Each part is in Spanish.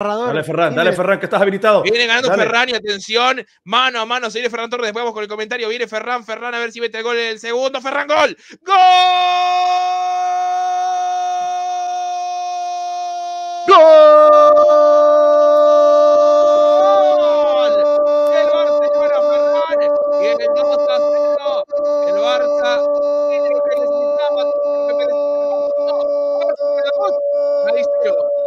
Dale Ferran, dale Ferran, que estás habilitado. Viene ganando Ferran y atención, mano a mano, se viene Ferran Torres, después vamos con el comentario, viene Ferran, Ferran, a ver si mete el gol en el segundo, Ferran, gol, gol. ¡Gol! gol, Ferran! el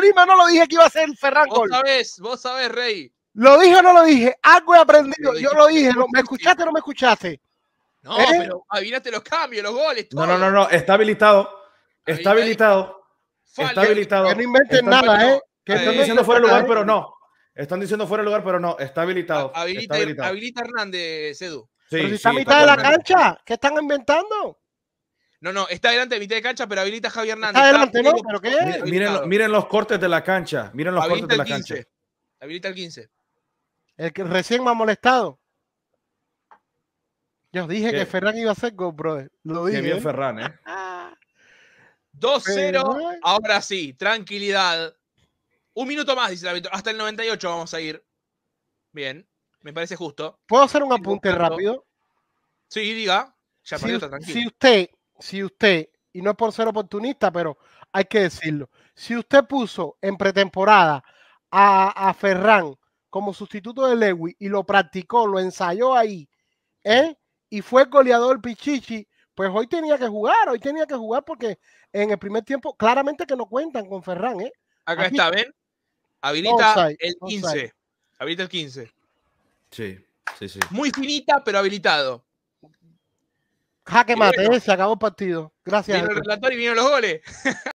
dije, no lo dije que iba a ser Ferran Vos sabes? vos sabes Rey. ¿Lo dije o no lo dije? Algo he aprendido. Yo lo dije. ¿Me escuchaste o no me escuchaste? No, ¿Eh? pero adivínate los cambios, los goles. No, no, no, no. Está habilitado. Está habilitado. Está habilitado. no inventen nada, ¿eh? Que están diciendo fuera de lugar, pero no. Están diciendo fuera de lugar, pero no. Está habilitado. Habilita, está habilitado. habilita Hernández, Edu. está a mitad de la cancha, ¿qué están inventando? No, no, está adelante, de mitad de cancha, pero habilita a Javier Hernández. Está delante, ¿no? ¿Pero qué? es? miren, los cortes de la cancha. Miren los cortes de la cancha. Habilita el 15. El que recién me ha molestado. Yo dije que Ferran iba a ser gol, brother. Lo dije. Qué bien ¿eh? Ferran, ¿eh? 2-0. Ahora sí, tranquilidad. Un minuto más, dice la victoria. Hasta el 98 vamos a ir. Bien, me parece justo. ¿Puedo hacer un apunte rápido? Sí, diga. Ya si, está tranquilo. Si usted si usted, y no es por ser oportunista, pero hay que decirlo, si usted puso en pretemporada a, a Ferran como sustituto de Lewy y lo practicó, lo ensayó ahí, ¿eh? y fue goleador Pichichi, pues hoy tenía que jugar, hoy tenía que jugar porque en el primer tiempo claramente que no cuentan con Ferran. ¿eh? Acá está, ven, habilita el 15, habilita el 15. Sí, sí, sí. Muy finita, pero habilitado. Jaque mate, eh, se acabó el partido. Gracias. Vino el relator y vino los goles.